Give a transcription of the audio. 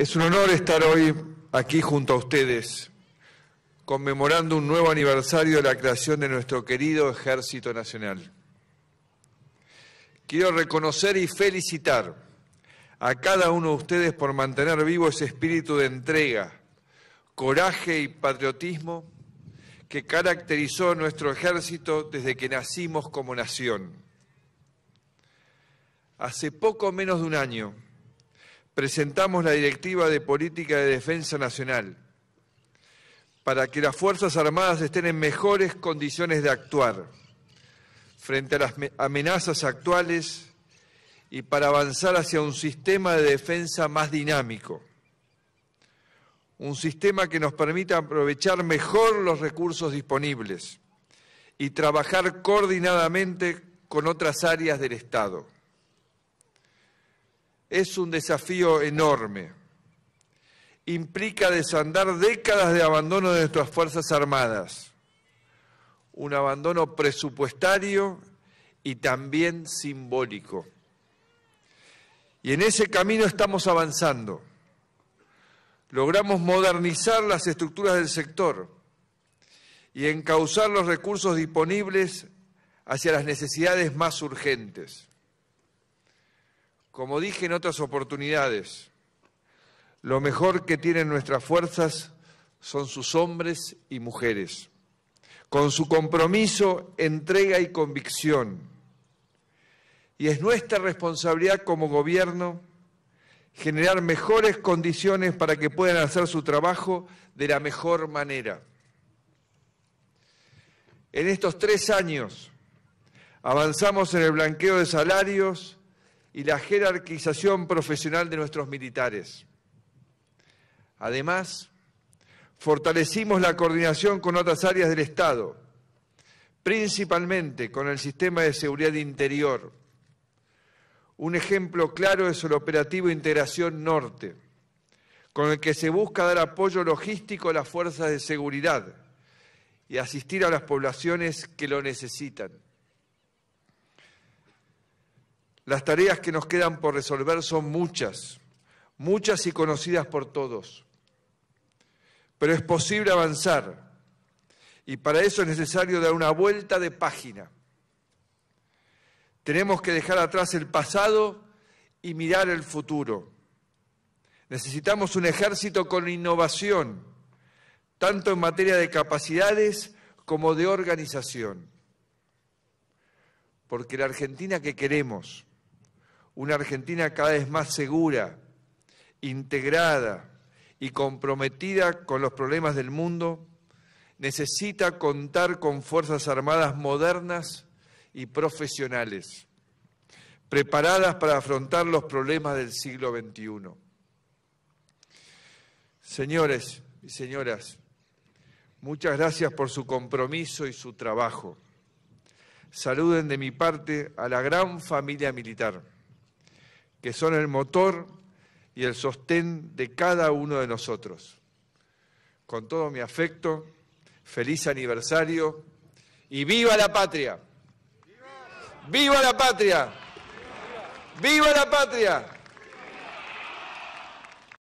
Es un honor estar hoy aquí junto a ustedes, conmemorando un nuevo aniversario de la creación de nuestro querido Ejército Nacional. Quiero reconocer y felicitar a cada uno de ustedes por mantener vivo ese espíritu de entrega, coraje y patriotismo que caracterizó nuestro ejército desde que nacimos como nación. Hace poco menos de un año, presentamos la Directiva de Política de Defensa Nacional para que las Fuerzas Armadas estén en mejores condiciones de actuar frente a las amenazas actuales y para avanzar hacia un sistema de defensa más dinámico, un sistema que nos permita aprovechar mejor los recursos disponibles y trabajar coordinadamente con otras áreas del Estado es un desafío enorme. Implica desandar décadas de abandono de nuestras Fuerzas Armadas, un abandono presupuestario y también simbólico. Y en ese camino estamos avanzando. Logramos modernizar las estructuras del sector y encauzar los recursos disponibles hacia las necesidades más urgentes. Como dije en otras oportunidades, lo mejor que tienen nuestras fuerzas son sus hombres y mujeres, con su compromiso, entrega y convicción. Y es nuestra responsabilidad como gobierno generar mejores condiciones para que puedan hacer su trabajo de la mejor manera. En estos tres años avanzamos en el blanqueo de salarios, y la jerarquización profesional de nuestros militares. Además, fortalecimos la coordinación con otras áreas del Estado, principalmente con el sistema de seguridad interior. Un ejemplo claro es el operativo Integración Norte, con el que se busca dar apoyo logístico a las fuerzas de seguridad y asistir a las poblaciones que lo necesitan. Las tareas que nos quedan por resolver son muchas, muchas y conocidas por todos. Pero es posible avanzar y para eso es necesario dar una vuelta de página. Tenemos que dejar atrás el pasado y mirar el futuro. Necesitamos un ejército con innovación, tanto en materia de capacidades como de organización. Porque la Argentina que queremos, una Argentina cada vez más segura, integrada y comprometida con los problemas del mundo, necesita contar con Fuerzas Armadas modernas y profesionales, preparadas para afrontar los problemas del siglo XXI. Señores y señoras, muchas gracias por su compromiso y su trabajo. Saluden de mi parte a la gran familia militar que son el motor y el sostén de cada uno de nosotros. Con todo mi afecto, feliz aniversario y viva la patria. ¡Viva la patria! ¡Viva la patria!